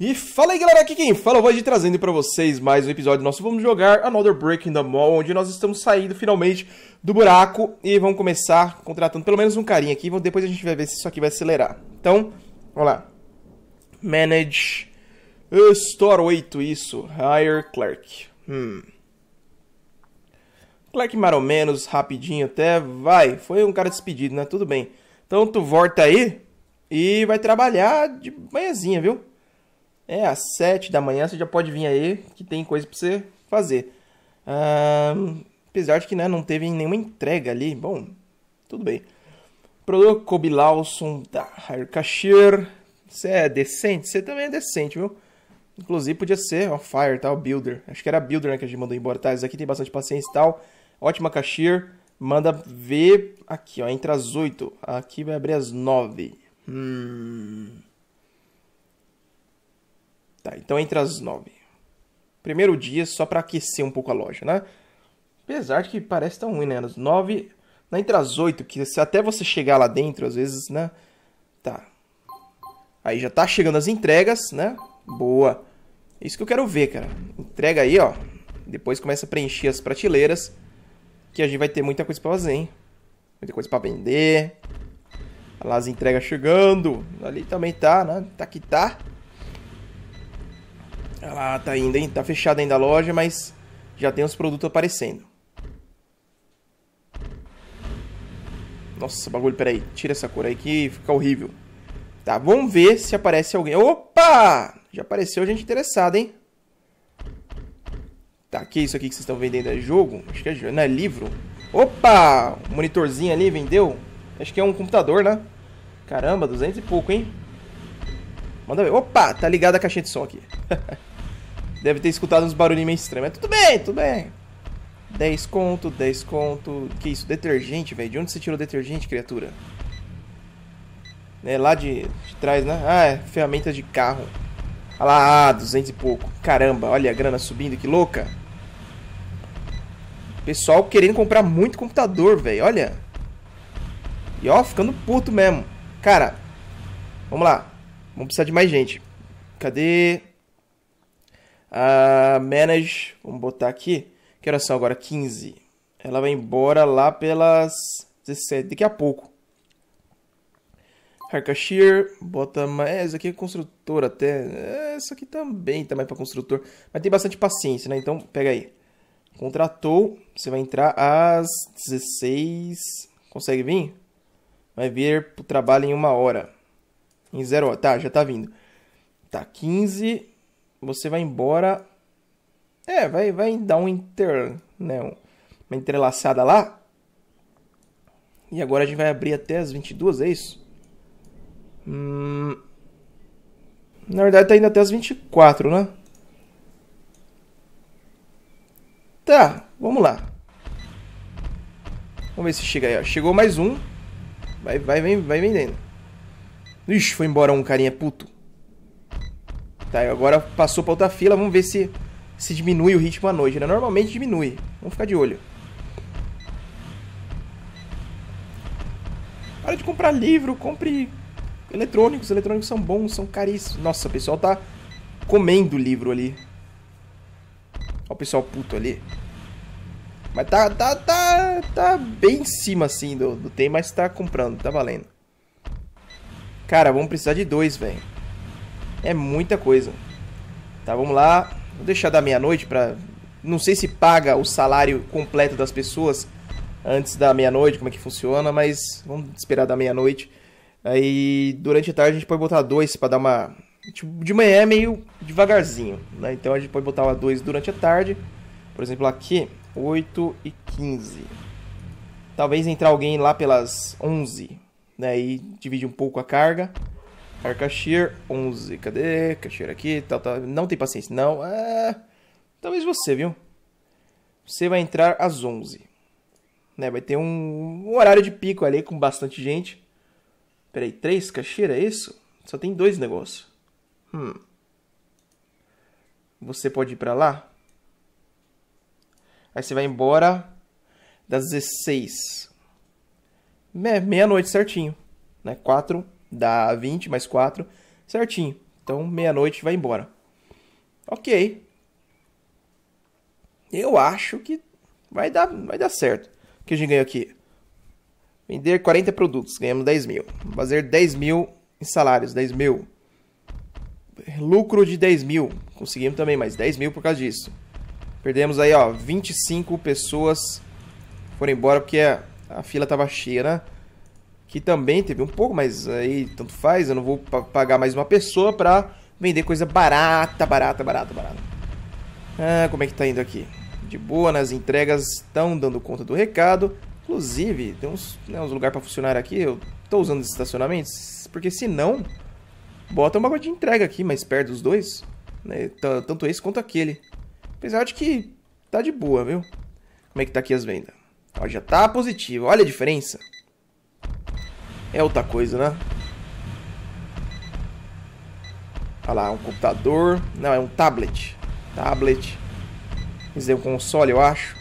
E fala aí galera, aqui quem fala, hoje trazendo para vocês mais um episódio nosso Vamos Jogar Another Breaking the Mall, onde nós estamos saindo finalmente do buraco e vamos começar contratando pelo menos um carinha aqui, depois a gente vai ver se isso aqui vai acelerar. Então, vamos lá. Manage, uh, Store 8, isso, Hire Clerk. Hum. Clerk mais ou menos, rapidinho até, vai, foi um cara despedido, né, tudo bem. Então tu volta aí e vai trabalhar de manhãzinha, viu? É, às 7 da manhã você já pode vir aí, que tem coisa para você fazer. apesar de que né, não teve nenhuma entrega ali, bom, tudo bem. Produto Kobe Lawson da tá, Cashier, Você é decente? Você também é decente, viu? Inclusive podia ser o Fire, tá? O Builder. Acho que era Builder né, que a gente mandou embora, tá? Isso aqui tem bastante paciência e tal. Ótima cashier, Manda ver aqui, ó, entre as 8. Aqui vai abrir as 9. Hum... Tá, então entre as nove. Primeiro dia, só para aquecer um pouco a loja, né? Apesar de que parece tão ruim, né? As nove, né? entre as oito, que se até você chegar lá dentro, às vezes, né? Tá. Aí já tá chegando as entregas, né? Boa. É isso que eu quero ver, cara. Entrega aí, ó. Depois começa a preencher as prateleiras. Que a gente vai ter muita coisa pra fazer, hein? Muita coisa pra vender. Olha lá as entregas chegando. Ali também tá, né? Tá que tá. Ela tá ainda, hein? Tá fechada ainda a loja, mas já tem os produtos aparecendo. Nossa, bagulho, peraí. Tira essa cor aí que fica horrível. Tá, vamos ver se aparece alguém. Opa! Já apareceu gente interessada, hein? Tá, que isso aqui que vocês estão vendendo? É jogo? Acho que é jogo. Não, é livro. Opa! Monitorzinho ali, vendeu? Acho que é um computador, né? Caramba, 200 e pouco, hein? Manda ver. Opa! Tá ligada a caixinha de som aqui. Deve ter escutado uns barulhinhos meio estranhos. Mas tudo bem, tudo bem. 10 conto, 10 conto. Que isso? Detergente, velho. De onde você tirou detergente, criatura? É lá de, de trás, né? Ah, é ferramenta de carro. Olha lá, ah, 200 e pouco. Caramba, olha a grana subindo, que louca. Pessoal querendo comprar muito computador, velho. Olha. E ó, ficando puto mesmo. Cara, vamos lá. Vamos precisar de mais gente. Cadê? A Manage, vamos botar aqui. Que horas são agora? 15. Ela vai embora lá pelas 17, daqui a pouco. Harkashir, bota mais. É, isso aqui é construtor até. É, isso aqui também tá mais pra construtor. Mas tem bastante paciência, né? Então, pega aí. Contratou, você vai entrar às 16. Consegue vir? Vai vir pro trabalho em uma hora. Em zero hora. Tá, já tá vindo. Tá, 15 você vai embora. É, vai, vai dar um inter. Né, uma entrelaçada lá. E agora a gente vai abrir até as 22, é isso? Hum, na verdade tá indo até as 24, né? Tá, vamos lá. Vamos ver se chega aí, ó. Chegou mais um. Vai, vai, vem, vai vendendo. Ixi, foi embora um carinha puto. Tá, agora passou para outra fila, vamos ver se se diminui o ritmo à noite, né? Normalmente diminui. Vamos ficar de olho. Para de comprar livro, compre eletrônicos. Eletrônicos são bons, são caríssimos. Nossa, o pessoal tá comendo livro ali. Olha o pessoal puto ali. Mas tá, tá, tá, tá bem em cima, assim, do, do tem, mas tá comprando, tá valendo. Cara, vamos precisar de dois, velho. É muita coisa. Tá, vamos lá. Vou deixar da meia-noite para não sei se paga o salário completo das pessoas antes da meia-noite, como é que funciona, mas vamos esperar da meia-noite. Aí durante a tarde a gente pode botar dois para dar uma tipo, de manhã é meio devagarzinho, né? Então a gente pode botar dois durante a tarde. Por exemplo, aqui 8 e 15. Talvez entrar alguém lá pelas 11, né? E divide um pouco a carga. Arcashir 11. Cadê? Arcashir aqui. Tá, tá. Não tem paciência. Não. É... Talvez você, viu? Você vai entrar às 11. Né? Vai ter um, um horário de pico ali com bastante gente. Peraí, três Arcashir? É isso? Só tem dois negócios. Hum. Você pode ir pra lá? Aí você vai embora das 16. Meia-noite certinho. Né? 4 dá 20 mais 4, certinho. Então, meia-noite vai embora. Ok. Eu acho que vai dar, vai dar certo. O que a gente ganhou aqui? Vender 40 produtos, ganhamos 10 mil. Fazer 10 mil em salários, 10 mil. Lucro de 10 mil, conseguimos também mas 10 mil por causa disso. Perdemos aí, ó, 25 pessoas foram embora porque a fila tava cheia, né? que também teve um pouco, mas aí tanto faz, eu não vou pagar mais uma pessoa pra vender coisa barata, barata, barata, barata. Ah, como é que tá indo aqui? De boa, nas entregas estão dando conta do recado. Inclusive, tem uns, né, uns lugares pra funcionar aqui, eu tô usando os estacionamentos, porque se não, bota um bagulho de entrega aqui, mais perto dos dois, né, tanto esse quanto aquele. Apesar de que tá de boa, viu? Como é que tá aqui as vendas? Ó, já tá positivo, olha a diferença é outra coisa, né? Olha lá, um computador. Não, é um tablet. Tablet. Quer dizer, um console, eu acho.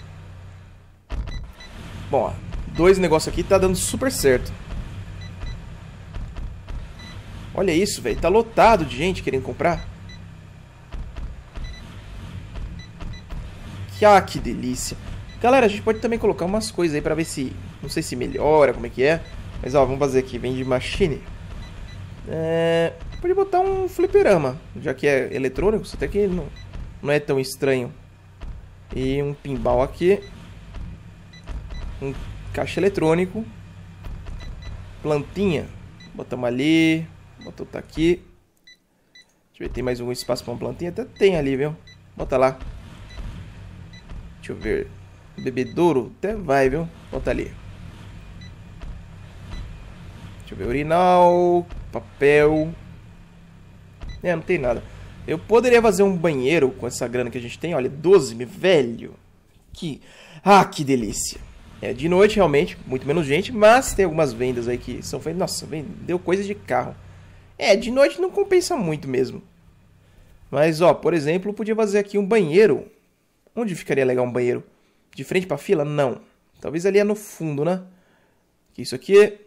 Bom, ó, dois negócios aqui tá dando super certo. Olha isso, velho. Tá lotado de gente querendo comprar. Que, ah, que delícia. Galera, a gente pode também colocar umas coisas aí pra ver se... Não sei se melhora, como é que é. Mas ó, vamos fazer aqui, vende machine. É, pode botar um fliperama, já que é eletrônico, até que não, não é tão estranho. E um pinball aqui. Um caixa eletrônico. Plantinha. Botamos ali. Botou tá aqui. Deixa eu ver, tem mais algum espaço pra uma plantinha? Até tem ali, viu? Bota lá. Deixa eu ver. Bebedouro até vai, viu? Bota ali. Deixa eu ver, urinal, papel... É, não tem nada. Eu poderia fazer um banheiro com essa grana que a gente tem, olha, 12 mil, velho. Que... Ah, que delícia. É, de noite, realmente, muito menos gente, mas tem algumas vendas aí que são feitas... Nossa, vendeu coisas de carro. É, de noite não compensa muito mesmo. Mas, ó, por exemplo, podia fazer aqui um banheiro. Onde ficaria legal um banheiro? De frente pra fila? Não. Talvez ali é no fundo, né? Isso aqui é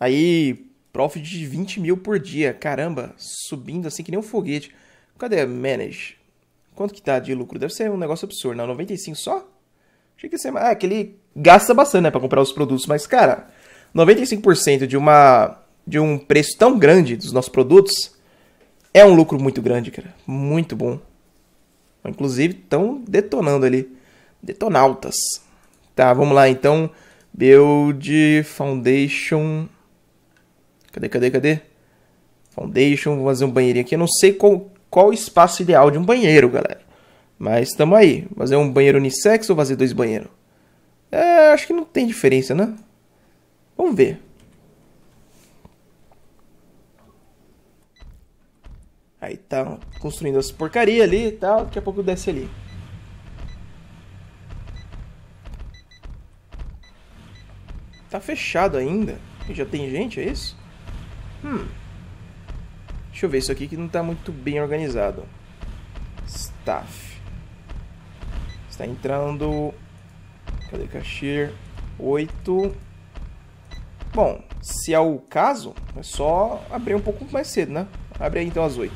Aí, profit de 20 mil por dia. Caramba, subindo assim que nem um foguete. Cadê a manage? Quanto que tá de lucro? Deve ser um negócio absurdo, não? Né? 95 só? Achei que ia ser mais. Ah, é que ele gasta bastante, né, pra comprar os produtos. Mas, cara, 95% de uma. de um preço tão grande dos nossos produtos é um lucro muito grande, cara. Muito bom. Inclusive, estão detonando ali. Detonautas. Tá, vamos lá então. Build Foundation. Cadê, cadê, cadê? Foundation, então, Vou fazer um banheirinho aqui. Eu não sei qual, qual o espaço ideal de um banheiro, galera. Mas estamos aí. Fazer um banheiro unissex ou fazer dois banheiros? É, acho que não tem diferença, né? Vamos ver. Aí tá construindo as porcaria ali e tal. Daqui a pouco desce ali. Tá fechado ainda. Já tem gente, é isso? Hum. Deixa eu ver isso aqui que não está muito bem organizado. Staff. Está entrando... Cadê Cashier? 8. Bom, se é o caso, é só abrir um pouco mais cedo, né? Abre aí então às 8.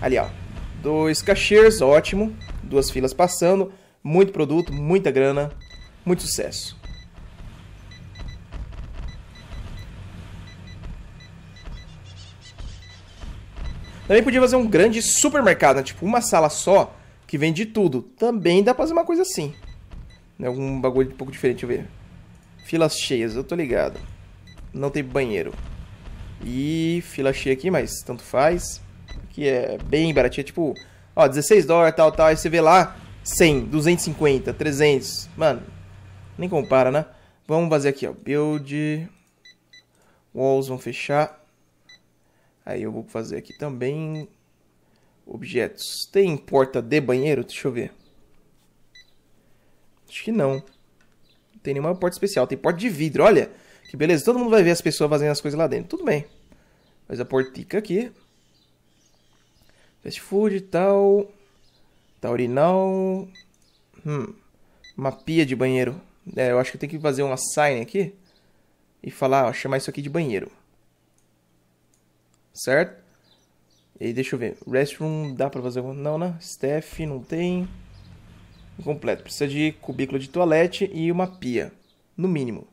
Ali, ó. Dois cashiers, ótimo. Duas filas passando. Muito produto, muita grana, muito sucesso. Também podia fazer um grande supermercado, né? tipo uma sala só que vende tudo. Também dá pra fazer uma coisa assim. Né? Algum bagulho um pouco diferente, deixa eu ver. Filas cheias, eu tô ligado. Não tem banheiro. E fila cheia aqui, mas tanto faz. Que é bem baratinho, tipo, ó, 16 dólares, tal, tal. Aí você vê lá 100, 250, 300. Mano, nem compara, né? Vamos fazer aqui, ó. Build. Walls, vão fechar. Aí eu vou fazer aqui também objetos. Tem porta de banheiro? Deixa eu ver. Acho que não. Não tem nenhuma porta especial. Tem porta de vidro, olha. Que beleza. Todo mundo vai ver as pessoas fazendo as coisas lá dentro. Tudo bem. Mas a portica aqui. Fast food e tal. Taurinal. Tá hum. Uma pia de banheiro. É, eu acho que eu tenho que fazer uma sign aqui. E falar, ó, chamar isso aqui de banheiro certo? E deixa eu ver. Restroom dá pra fazer alguma. Não, né? Staff não tem. Incompleto. Precisa de cubículo de toalete e uma pia. No mínimo.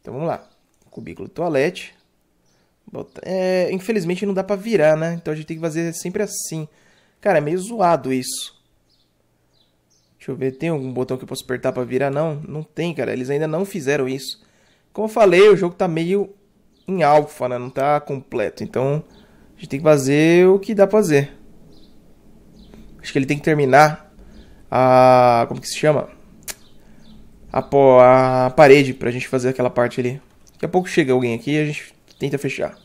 Então vamos lá. Cubículo de toalete. Bota... É, infelizmente não dá pra virar, né? Então a gente tem que fazer sempre assim. Cara, é meio zoado isso. Deixa eu ver, tem algum botão que eu posso apertar pra virar? Não, não tem, cara. Eles ainda não fizeram isso. Como eu falei, o jogo tá meio em alfa, né? Não tá completo. Então, a gente tem que fazer o que dá pra fazer. Acho que ele tem que terminar a... como que se chama? A, a parede pra gente fazer aquela parte ali. Daqui a pouco chega alguém aqui e a gente tenta fechar.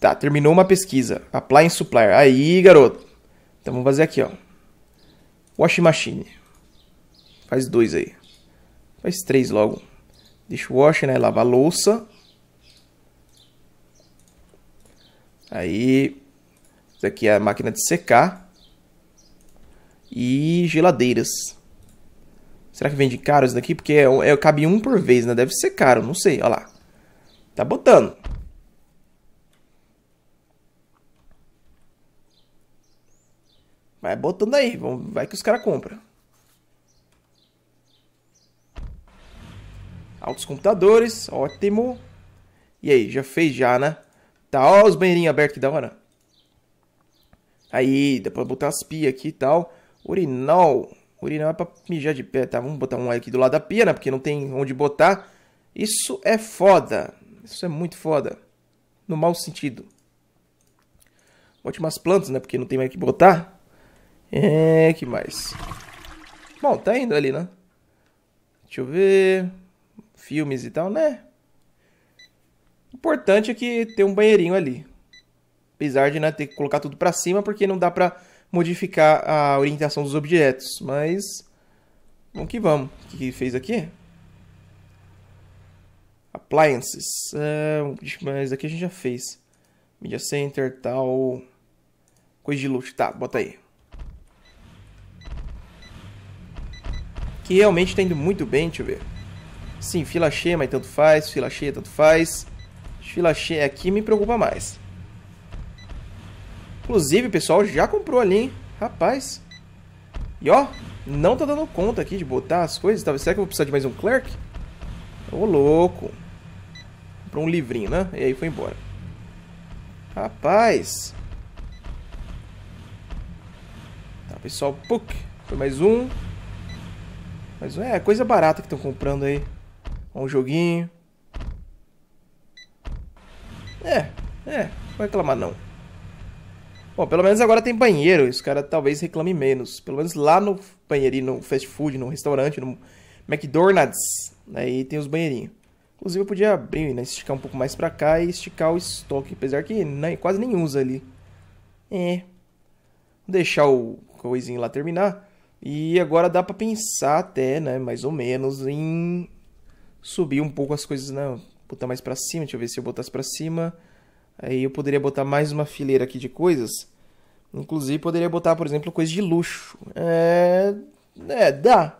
Tá, terminou uma pesquisa. Apply and Supplier. Aí, garoto. Então vamos fazer aqui, ó. Washing Machine. Faz dois aí. Faz três logo. Dishwasher, né? Lava louça. Aí, isso aqui é a máquina de secar. E geladeiras. Será que vende caro isso daqui? Porque é, é, cabe um por vez, né? Deve ser caro, não sei. Olha lá. Tá botando. Vai botando aí. Vai que os caras compram. Altos computadores, ótimo. E aí, já fez já, né? Tá, ó os banheirinhos abertos, que da hora. Aí, dá pra botar as pias aqui e tal. Urinal. Urinal é pra mijar de pé, tá? Vamos botar um aqui do lado da pia, né? Porque não tem onde botar. Isso é foda. Isso é muito foda. No mau sentido. Bote umas plantas, né? Porque não tem mais que botar. É, que mais? Bom, tá indo ali, né? Deixa eu ver filmes e tal, né? O importante é que tem um banheirinho ali. Apesar de né, ter que colocar tudo para cima, porque não dá para modificar a orientação dos objetos. Mas vamos que vamos. O que fez aqui? Appliances. Uh, mas aqui a gente já fez. Media Center, tal. Coisa de luxo. Tá, bota aí. Que realmente tá indo muito bem, deixa eu ver. Sim, fila cheia, mas tanto faz. Fila cheia, tanto faz. Fila cheia é aqui me preocupa mais. Inclusive, pessoal, já comprou ali, hein? Rapaz. E ó, não tá dando conta aqui de botar as coisas. Será que eu vou precisar de mais um clerk? Ô, louco. Comprou um livrinho, né? E aí foi embora. Rapaz. Tá, pessoal. Puk. Foi mais um. um é coisa barata que estão comprando aí. Um joguinho. É, é, vai reclamar não. Bom, pelo menos agora tem banheiro, os caras talvez reclame menos. Pelo menos lá no banheirinho, no fast food, no restaurante, no McDonald's, né, aí tem os banheirinhos. Inclusive eu podia abrir, né, esticar um pouco mais pra cá e esticar o estoque, apesar que nem, né, quase nem usa ali. É. Vou deixar o coisinho lá terminar. E agora dá pra pensar até, né, mais ou menos em subir um pouco as coisas, né? Botar mais para cima, deixa eu ver se eu botasse para cima. Aí eu poderia botar mais uma fileira aqui de coisas. Inclusive, poderia botar, por exemplo, coisa de luxo. É. É, dá.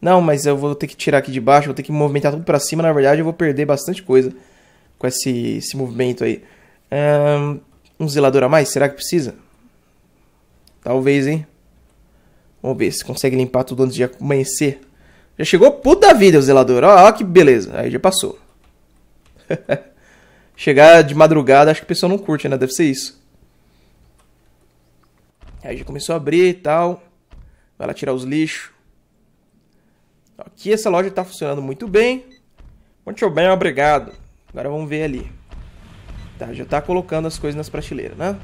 Não, mas eu vou ter que tirar aqui de baixo, vou ter que movimentar tudo pra cima. Na verdade, eu vou perder bastante coisa com esse, esse movimento aí. um zelador a mais? Será que precisa? Talvez, hein? Vamos ver se consegue limpar tudo antes de amanhecer. Já chegou puta vida o zelador. Ó, ó que beleza. Aí já passou. Chegar de madrugada, acho que o pessoal não curte, né? Deve ser isso. Aí já começou a abrir e tal. Vai lá tirar os lixos. Aqui essa loja está funcionando muito bem. Muito bem, é obrigado. Agora vamos ver ali. Tá, já está colocando as coisas nas prateleiras, né?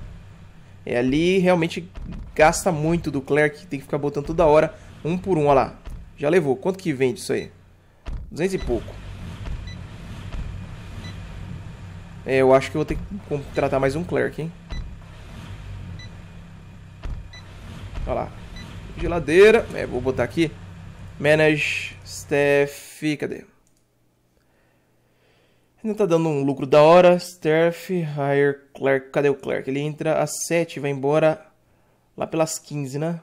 É ali realmente gasta muito do Clerc, tem que ficar botando toda hora, um por um, olha lá. Já levou. Quanto que vende isso aí? 200 e pouco. É, eu acho que eu vou ter que contratar mais um clerk, hein? Olha lá. Geladeira. É, vou botar aqui. Manage staff. Cadê? Ainda tá dando um lucro da hora. Staff, hire clerk. Cadê o clerk? Ele entra às 7 vai embora lá pelas 15, né?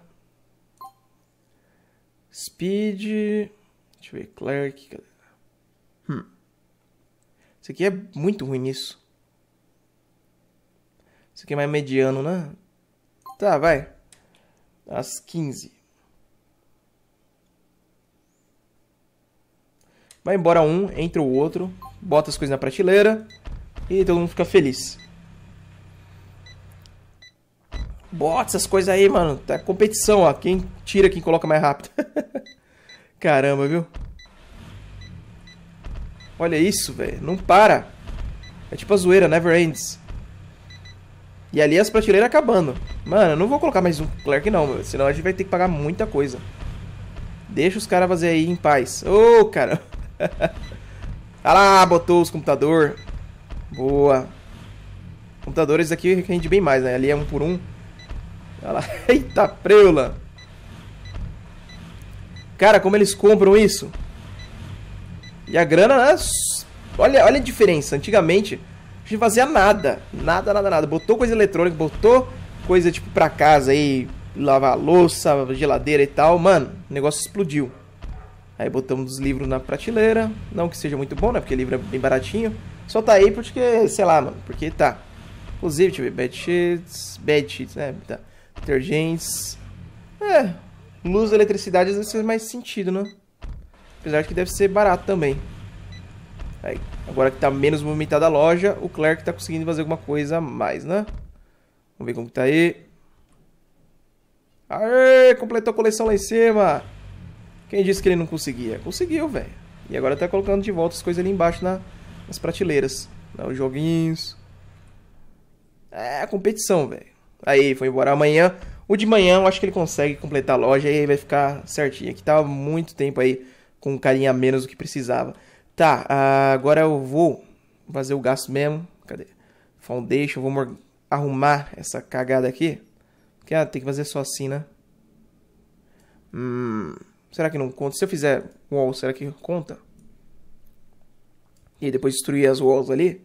Speed. Deixa eu ver, Clerk. Hum. Isso aqui é muito ruim nisso. Isso aqui é mais mediano, né? Tá, vai. Às 15. Vai embora um, entra o outro, bota as coisas na prateleira e todo mundo fica feliz. Bota essas coisas aí, mano. É competição, ó. Quem tira, quem coloca mais rápido. Caramba, viu? Olha isso, velho. Não para. É tipo a zoeira, never ends. E ali as prateleiras acabando. Mano, eu não vou colocar mais um clerk não, meu. senão a gente vai ter que pagar muita coisa. Deixa os caras fazer aí em paz. Ô, oh, cara. ah lá, botou os computador. Boa. Computadores aqui rende bem mais, né? Ali é um por um. Ela, eita preula! Cara, como eles compram isso? E a grana, né? olha, olha a diferença. Antigamente, a gente fazia nada. Nada, nada, nada. Botou coisa eletrônica, botou coisa tipo pra casa aí, lavar louça, geladeira e tal. Mano, o negócio explodiu. Aí botamos os livros na prateleira. Não que seja muito bom, né? Porque livro é bem baratinho. Só tá aí porque, sei lá, mano. Porque tá. Inclusive, deixa eu ver. Bad sheets. Bad sheets, né? Tá detergentes. É, luz e eletricidade deve ser faz mais sentido, né? Apesar de que deve ser barato também. Aí, agora que tá menos movimentada a loja, o Clerc tá conseguindo fazer alguma coisa a mais, né? Vamos ver como que tá aí. Aê, completou a coleção lá em cima. Quem disse que ele não conseguia? Conseguiu, velho. E agora tá colocando de volta as coisas ali embaixo na, nas prateleiras. Né? Os joguinhos. É, competição, velho. Aí foi embora. Amanhã, o de manhã, eu acho que ele consegue completar a loja e vai ficar certinho. Aqui tava muito tempo aí com um carinha a menos do que precisava. Tá, agora eu vou fazer o gasto mesmo. Cadê? Foundation, Vou arrumar essa cagada aqui. Porque ah, tem que fazer só assim, né? Hum, será que não conta? Se eu fizer wall, será que conta? E depois destruir as walls ali?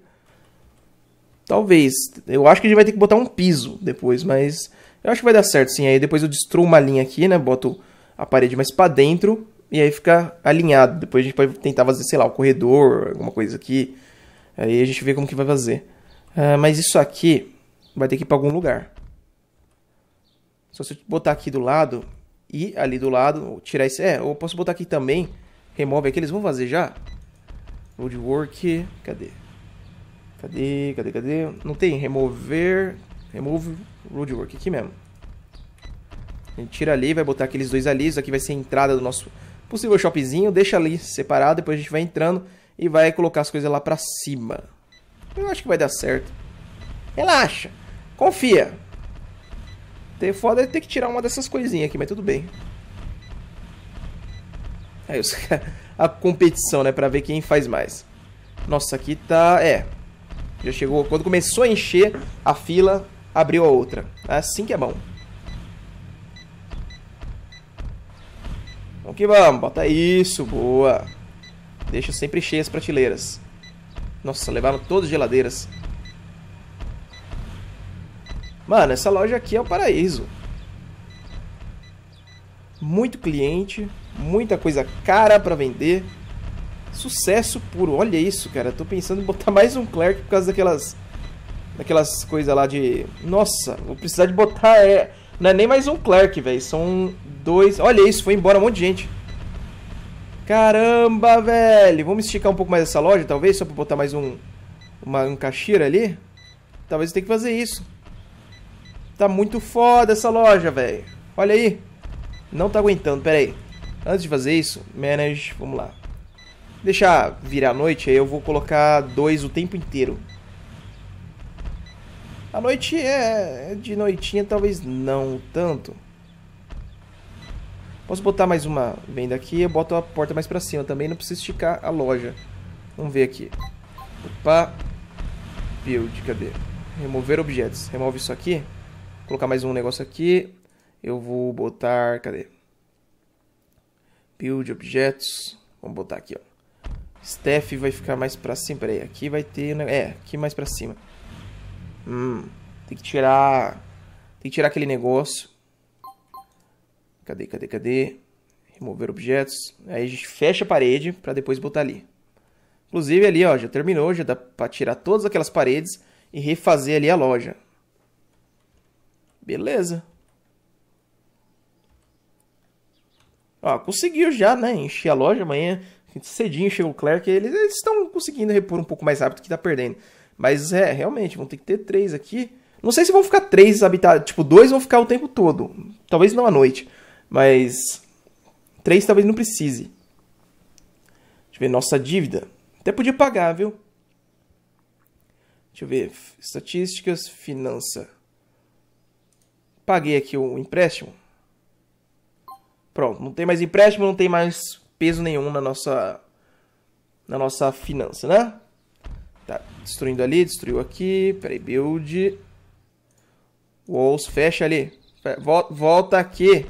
Talvez. Eu acho que a gente vai ter que botar um piso depois, mas eu acho que vai dar certo sim. Aí depois eu destruo uma linha aqui, né? Boto a parede mais para dentro e aí fica alinhado. Depois a gente pode tentar fazer, sei lá, o corredor, alguma coisa aqui. Aí a gente vê como que vai fazer. Uh, mas isso aqui vai ter que ir para algum lugar. Só se eu botar aqui do lado e ali do lado, tirar esse... É, eu posso botar aqui também. Remove aqui, eles vão fazer já. Roadwork, cadê? Cadê, cadê, cadê? Não tem remover. Remove roadwork aqui mesmo. A gente tira ali, vai botar aqueles dois ali. Isso aqui vai ser a entrada do nosso possível shopzinho. Deixa ali separado, depois a gente vai entrando e vai colocar as coisas lá pra cima. Eu acho que vai dar certo. Relaxa. Confia. Ter é foda é ter que tirar uma dessas coisinhas aqui, mas tudo bem. Aí os a competição, né? Pra ver quem faz mais. Nossa, aqui tá... É, já chegou, quando começou a encher a fila, abriu a outra. É Assim que é bom. Vamos que vamos, bota isso, boa. Deixa sempre cheias as prateleiras. Nossa, levaram todas as geladeiras. Mano, essa loja aqui é o paraíso. Muito cliente, muita coisa cara para vender. Sucesso puro, olha isso, cara. Tô pensando em botar mais um clerk por causa daquelas. Daquelas coisas lá de. Nossa, vou precisar de botar. É... Não é nem mais um clerk, velho. São dois. Olha isso, foi embora um monte de gente. Caramba, velho. Vamos esticar um pouco mais essa loja, talvez, só pra botar mais um. Uma, um caixira ali. Talvez eu tenha que fazer isso. Tá muito foda essa loja, velho. Olha aí. Não tá aguentando, pera aí. Antes de fazer isso, manage, vamos lá deixar virar a noite, aí eu vou colocar dois o tempo inteiro. A noite é, é. De noitinha talvez não tanto. Posso botar mais uma venda aqui, eu boto a porta mais pra cima também, não preciso esticar a loja. Vamos ver aqui. Opa. Build, cadê? Remover objetos. Remove isso aqui. Vou colocar mais um negócio aqui. Eu vou botar, cadê? Build objetos. Vamos botar aqui, ó. Steph vai ficar mais pra cima. Peraí, aqui vai ter. É, aqui mais pra cima. Hum, tem que tirar. Tem que tirar aquele negócio. Cadê, cadê, cadê? Remover objetos. Aí a gente fecha a parede pra depois botar ali. Inclusive ali, ó, já terminou. Já dá pra tirar todas aquelas paredes e refazer ali a loja. Beleza. Ó, conseguiu já, né? Encher a loja amanhã. Cedinho chegou o e eles estão conseguindo repor um pouco mais rápido que tá perdendo. Mas é, realmente, vão ter que ter três aqui. Não sei se vão ficar três habitados, tipo, dois vão ficar o tempo todo. Talvez não à noite, mas três talvez não precise. Deixa eu ver, nossa dívida. Até podia pagar, viu? Deixa eu ver, estatísticas, finança. Paguei aqui o empréstimo. Pronto, não tem mais empréstimo, não tem mais peso nenhum na nossa, na nossa finança, né? Tá destruindo ali, destruiu aqui. Peraí, build. Walls, fecha ali. Volta aqui,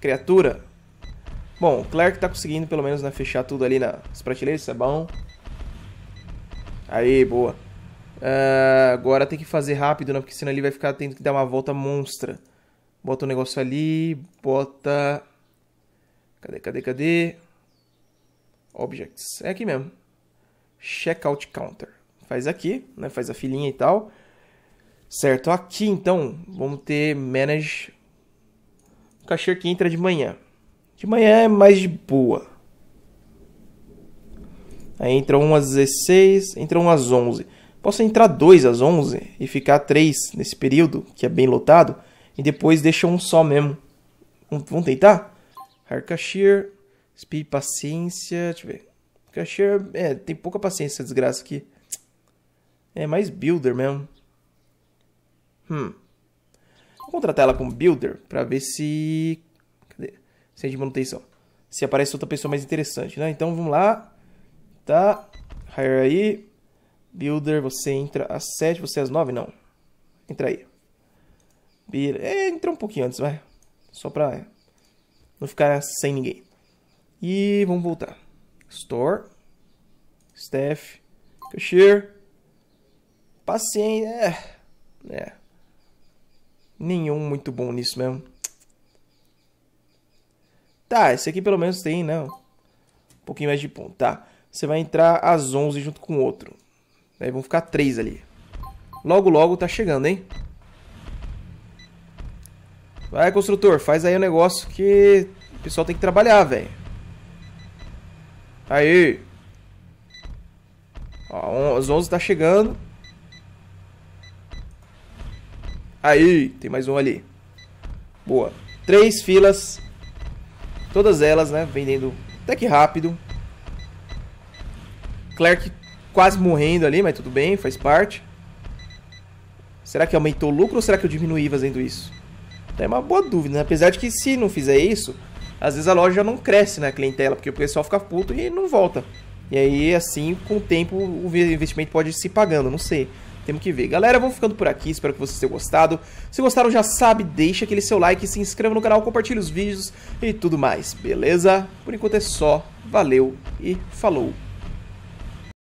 criatura. Bom, o Clark tá conseguindo pelo menos né, fechar tudo ali nas prateleiras, isso é bom. Aí, boa. Uh, agora tem que fazer rápido, né? Porque senão ele vai ficar tendo que dar uma volta monstra. Bota um negócio ali, bota... Cadê, cadê, cadê? Objects. É aqui mesmo. Checkout counter. Faz aqui, né? Faz a filinha e tal. Certo, aqui então vamos ter manage o cachê que entra de manhã. De manhã é mais de boa. Aí entra um às 16, entra um às 11. Posso entrar dois às 11 e ficar três nesse período, que é bem lotado, e depois deixa um só mesmo. Vamos tentar? cashier, Speed, paciência. Deixa eu ver. Cashier, é, tem pouca paciência essa desgraça aqui. É mais builder mesmo. Hum. Vou contratar ela como builder pra ver se. Cadê? Se é de manutenção. Se aparece outra pessoa mais interessante, né? Então vamos lá. Tá. Hire aí. Builder, você entra às 7, você às 9? Não. Entra aí. É, entra um pouquinho antes, vai. Só pra é. Vou ficar sem ninguém. E vamos voltar. Store. Staff. Cashier. Paciência. É. é. Nenhum muito bom nisso mesmo. Tá, esse aqui pelo menos tem, não. Né, um pouquinho mais de ponto, tá. Você vai entrar às 11 junto com o outro. Aí vão ficar três ali. Logo, logo tá chegando, hein? Vai, construtor, faz aí o um negócio que o pessoal tem que trabalhar, velho. Aí. Ó, os 11 tá chegando. Aí, tem mais um ali. Boa. Três filas. Todas elas, né, vendendo até que rápido. Clerk quase morrendo ali, mas tudo bem, faz parte. Será que aumentou o lucro ou será que eu diminuí fazendo isso? É uma boa dúvida, né? apesar de que se não fizer isso, às vezes a loja não cresce na né, clientela, porque o pessoal fica puto e não volta. E aí, assim, com o tempo, o investimento pode se pagando, não sei. Temos que ver. Galera, vamos ficando por aqui. Espero que vocês tenham gostado. Se gostaram, já sabe, deixa aquele seu like, se inscreva no canal, compartilhe os vídeos e tudo mais, beleza? Por enquanto é só. Valeu e falou!